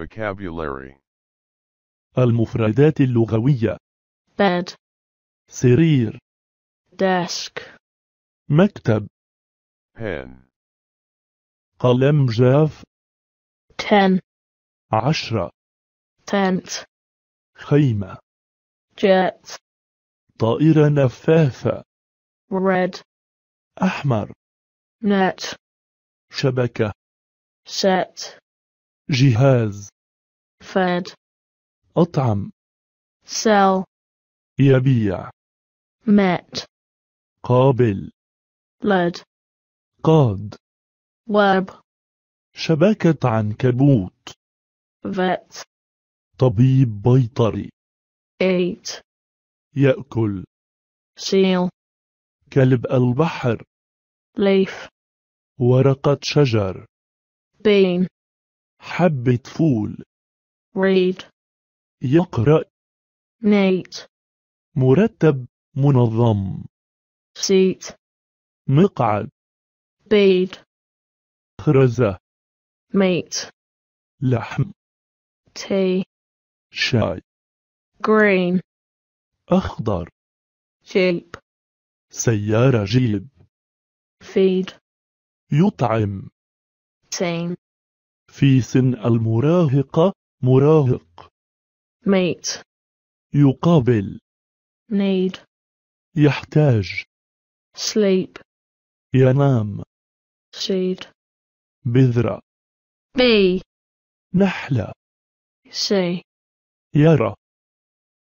vocabulary المفردات اللغوية bed سرير desk مكتب pen قلم جاف ten. عشرة tent خيمة jet طائرة نفاثة red أحمر net شبكة set جهاز فد أطعم sell يبيع مات قابل لد قاد واب شبكة عنكبوت فات طبيب بيطري ايت يأكل سيل كلب البحر ليف ورقة شجر بين حبة فول read يقرأ نيت مرتب منظم seat مقعد bed خرزة ميت لحم tea شاي green أخضر شيب سيارة جيب feed يطعم same في سن المراهقة مراهق ميت يقابل نيد يحتاج sleep ينام seed بذرة بي نحلة say يرى